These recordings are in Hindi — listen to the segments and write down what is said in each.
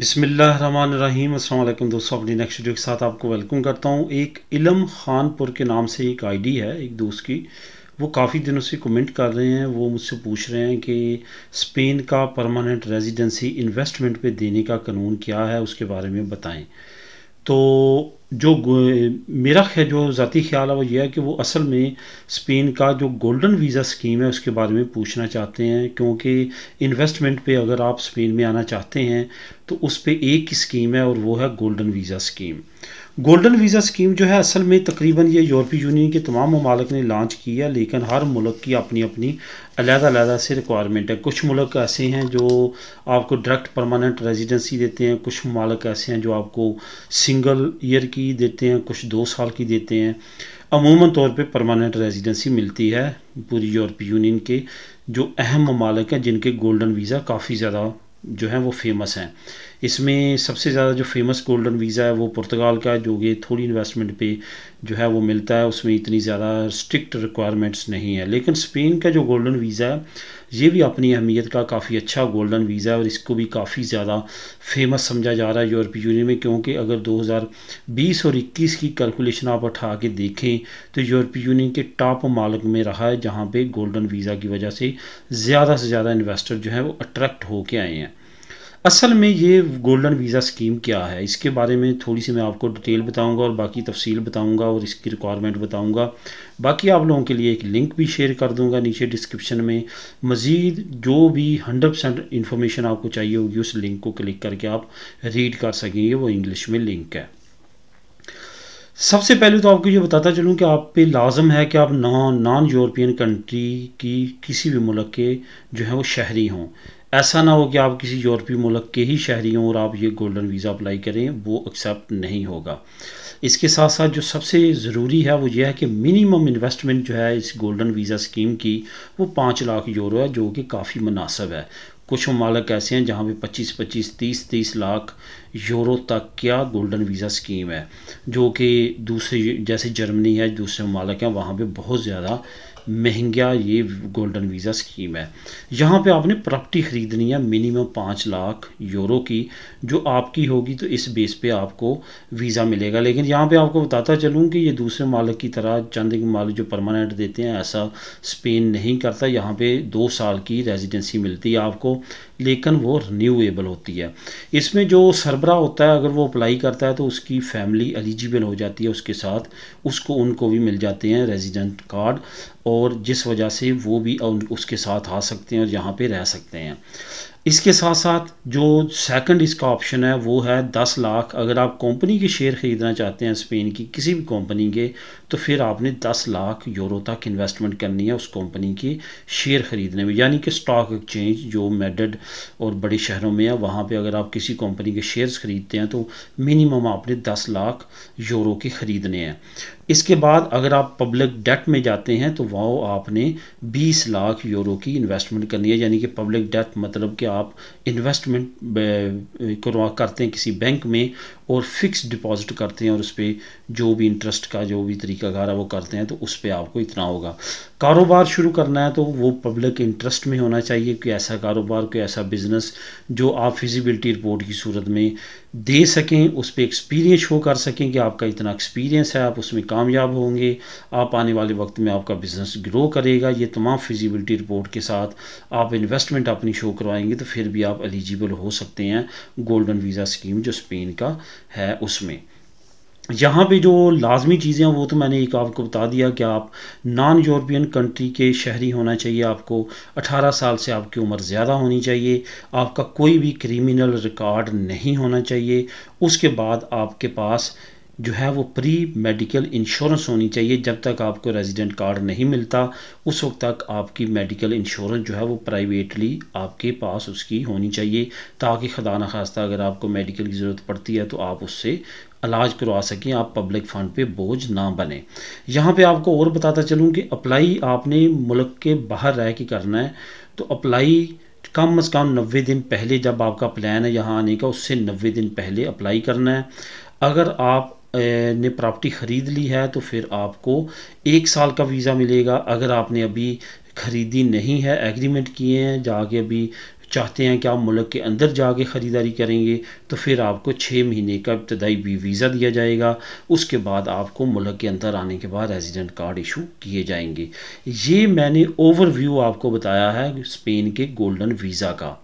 बिसमीम अल्लाम दोस्तों अपनी नेक्स्ट वीडियो के साथ आपको वेलकम करता हूँ एक इलम खानपुर के नाम से एक आईडी है एक दोस्त की वो काफ़ी दिनों से कमेंट कर रहे हैं वो मुझसे पूछ रहे हैं कि स्पेन का परमानेंट रेजिडेंसी इन्वेस्टमेंट पे देने का कानून क्या है उसके बारे में बताएं तो जो मेरा ख्या जो ज़ाती ख्याल है वो ये है कि वो असल में स्पेन का जो गोल्डन वीज़ा स्कीम है उसके बारे में पूछना चाहते हैं क्योंकि इन्वेस्टमेंट पे अगर आप स्पेन में आना चाहते हैं तो उस पर एक ही स्कीम है और वो है golden visa scheme golden visa scheme जो है असल में तकरीबन ये यूरोपीय यूनियन के तमाम ममालक ने लॉन्च की है लेकिन हर मुल्क की अपनी अपनी अलग अलग से रिक्वायरमेंट है कुछ मुल्क ऐसे हैं जो आपको डायरेक्ट परमानेंट रेजिडेंसी देते हैं कुछ ममालक ऐसे हैं जो आपको सिंगल ईयर की की देते हैं कुछ दो साल की देते हैं अमूमन तौर पे परमानेंट रेजिडेंसी मिलती है पूरी यूरोपीय यूनियन के जो अहम ममालिक हैं जिनके गोल्डन वीज़ा काफ़ी ज़्यादा जो हैं वो फेमस हैं इसमें सबसे ज़्यादा जो फेमस गोल्डन वीज़ा है वो पुर्तगाल का जो कि थोड़ी इन्वेस्टमेंट पे जो है वो मिलता है उसमें इतनी ज़्यादा स्ट्रिक्ट रिक्वायरमेंट्स नहीं है लेकिन स्पेन का जो गोल्डन वीज़ा है ये भी अपनी अहमियत का काफ़ी अच्छा गोल्डन वीज़ा है और इसको भी काफ़ी ज़्यादा फेमस समझा जा रहा है यूरोपीय यूनियन में क्योंकि अगर 2020 और 21 की कैलकुलेशन आप उठा के देखें तो यूरोपीय यूनियन के टॉप मालक में रहा है जहाँ पर गोल्डन वीज़ा की वजह से ज़्यादा से ज़्यादा इन्वेस्टर जो है वो अट्रैक्ट होके आए हैं असल में ये गोल्डन वीज़ा स्कीम क्या है इसके बारे में थोड़ी सी मैं आपको डिटेल बताऊंगा और बाकी तफसील बताऊंगा और इसकी रिक्वायरमेंट बताऊंगा बाकी आप लोगों के लिए एक लिंक भी शेयर कर दूंगा नीचे डिस्क्रिप्शन में मज़ीद जो भी हंड्रेड परसेंट इन्फॉर्मेशन आपको चाहिए होगी उस लिंक को क्लिक करके आप रीड कर सकेंगे वो इंग्लिश में लिंक है सबसे पहले तो आपको ये बताता चलूँ कि आप पे लाजम है कि आप नॉन नॉन यूरोपियन कंट्री की किसी भी मुल्क के जो है वो शहरी हों ऐसा ना हो कि आप किसी यूरोपीय मुल्क के ही शहरी हों और आप ये गोल्डन वीज़ा अप्लाई करें वो एक्सेप्ट नहीं होगा इसके साथ साथ जो सबसे ज़रूरी है वो ये है कि मिनिमम इन्वेस्टमेंट जो है इस गोल्डन वीज़ा स्कीम की वो पाँच लाख यूरो है जो कि काफ़ी मुनासब है कुछ ममालक ऐसे हैं जहाँ पे 25-25, 30-30 लाख यूरो तक क्या गोल्डन वीज़ा स्कीम है जो कि दूसरे जैसे जर्मनी है दूसरे ममालक हैं वहाँ पे बहुत ज़्यादा महंगा ये गोल्डन वीज़ा स्कीम है यहाँ पे आपने प्रॉपर्टी ख़रीदनी है मिनिमम पाँच लाख यूरो की जो आपकी होगी तो इस बेस पे आपको वीज़ा मिलेगा लेकिन यहाँ पे आपको बताता चलूँ कि ये दूसरे मालिक की तरह चंद मालिक जो परमानेंट देते हैं ऐसा स्पेन नहीं करता यहाँ पे दो साल की रेजिडेंसी मिलती है आपको लेकिन वो रिन्यूएबल होती है इसमें जो सरबरा होता है अगर वो अप्लाई करता है तो उसकी फैमिली एलिजिबल हो जाती है उसके साथ उसको उनको भी मिल जाते हैं रेजिडेंट कार्ड और जिस वजह से वो भी उसके साथ आ सकते हैं और यहाँ पे रह सकते हैं इसके साथ साथ जो सेकंड इसका ऑप्शन है वो है दस लाख अगर आप कंपनी के शेयर ख़रीदना चाहते हैं स्पेन की किसी भी कंपनी के तो फिर आपने दस लाख यूरो तक इन्वेस्टमेंट करनी है उस कंपनी के शेयर ख़रीदने में यानी कि स्टॉक एक्सचेंज जो मेडड और बड़े शहरों में है वहाँ पे अगर आप किसी कंपनी के शेयर्स ख़रीदते हैं तो मिनिमम आपने दस लाख यूरो के ख़रीदने हैं इसके बाद अगर आप पब्लिक डेट में जाते हैं तो वह आपने 20 लाख यूरो की इन्वेस्टमेंट करनी है यानी कि पब्लिक डेट मतलब कि आप इन्वेस्टमेंट करवा करते हैं किसी बैंक में और फिक्स डिपॉजिट करते हैं और उस पर जो भी इंटरेस्ट का जो भी तरीकाकार है वो करते हैं तो उस पर आपको इतना होगा कारोबार शुरू करना है तो वो पब्लिक इंटरेस्ट में होना चाहिए कि ऐसा कारोबार कोई ऐसा बिज़नेस जो आप फिजिबिलिटी रिपोर्ट की सूरत में दे सकें उस पर एक्सपीरियंस शो कर सकें कि आपका इतना एक्सपीरियंस है आप उसमें कामयाब होंगे आप आने वाले वक्त में आपका बिज़नेस ग्रो करेगा ये तमाम फिजिबिलिटी रिपोर्ट के साथ आप इन्वेस्टमेंट अपनी शो करवाएंगे तो फिर भी आप एलिजिबल हो सकते हैं गोल्डन वीज़ा स्कीम जो स्पेन का है उसमें यहाँ पे जो लाजमी चीज़ें हैं वो तो मैंने एक आपको बता दिया कि आप नॉन यूरोपियन कंट्री के शहरी होना चाहिए आपको 18 साल से आपकी उम्र ज़्यादा होनी चाहिए आपका कोई भी क्रिमिनल रिकॉर्ड नहीं होना चाहिए उसके बाद आपके पास जो है वो प्री मेडिकल इंश्योरेंस होनी चाहिए जब तक आपको रेजिडेंट कार्ड नहीं मिलता उस वक्त तक आपकी मेडिकल इंश्योरेंस जो है वो प्राइवेटली आपके पास उसकी होनी चाहिए ताकि खदा न खास्ता अगर आपको मेडिकल की ज़रूरत पड़ती है तो आप उससे इलाज करवा सकें आप पब्लिक फंड पे बोझ ना बने यहाँ पे आपको और बताता चलूँ कि अप्लाई आपने मुल्क के बाहर रह के करना है तो अप्लाई कम अज़ कम नबे दिन पहले जब आपका प्लान है यहाँ आने का उससे नबे दिन पहले अप्लाई करना है अगर आप ने प्रॉपर्टी ख़रीद ली है तो फिर आपको एक साल का वीज़ा मिलेगा अगर आपने अभी ख़रीदी नहीं है एग्रीमेंट किए हैं जाके अभी चाहते हैं कि आप मुल्क के अंदर जाके ख़रीदारी करेंगे तो फिर आपको छः महीने का इब्तदाई भी वीज़ा दिया जाएगा उसके बाद आपको मुल्क के अंदर आने के बाद रेजिडेंट कार्ड इशू किए जाएंगे ये मैंने ओवरव्यू आपको बताया है स्पेन के गोल्डन वीज़ा का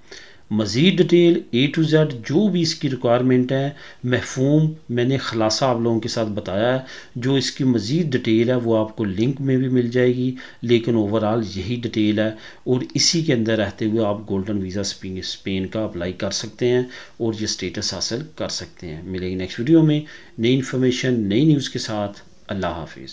मज़ीद डिटेल ए टू ज़ेड जो भी इसकी रिक्वायरमेंट है महफूम मैंने खलासा आप लोगों के साथ बताया है जो इसकी मज़ीद डिटेल है वो आपको लिंक में भी मिल जाएगी लेकिन ओवरऑल यही डिटेल है और इसी के अंदर रहते हुए आप गोल्डन वीज़ा स्पेन का अप्लाई कर सकते हैं और ये स्टेटस हासिल कर सकते हैं मिलेगी नेक्स्ट वीडियो में नई इन्फॉर्मेशन नई न्यूज़ के साथ अल्लाह हाफिज़